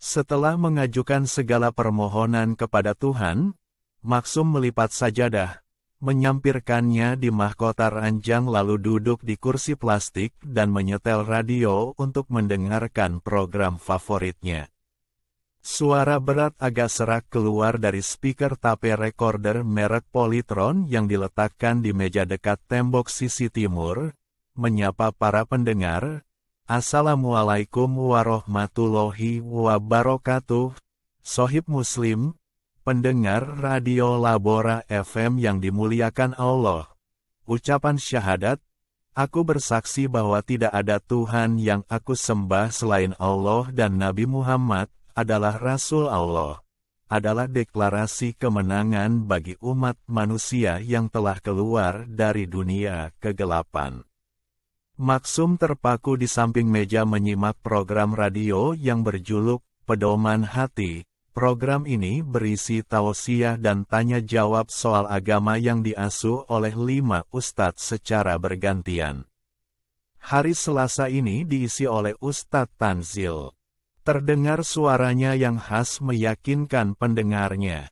Setelah mengajukan segala permohonan kepada Tuhan, Maksum melipat sajadah, menyampirkannya di mahkota ranjang lalu duduk di kursi plastik dan menyetel radio untuk mendengarkan program favoritnya. Suara berat agak serak keluar dari speaker tape recorder merek Polytron yang diletakkan di meja dekat tembok sisi timur, menyapa para pendengar, Assalamualaikum warahmatullahi wabarakatuh. Sohib Muslim, pendengar Radio Labora FM yang dimuliakan Allah. Ucapan syahadat, aku bersaksi bahwa tidak ada Tuhan yang aku sembah selain Allah dan Nabi Muhammad adalah Rasul Allah. Adalah deklarasi kemenangan bagi umat manusia yang telah keluar dari dunia kegelapan. Maksum terpaku di samping meja menyimak program radio yang berjuluk Pedoman Hati. Program ini berisi tausiah dan tanya jawab soal agama yang diasuh oleh lima ustadz secara bergantian. Hari Selasa ini diisi oleh Ustadz Tanzil. Terdengar suaranya yang khas meyakinkan pendengarnya.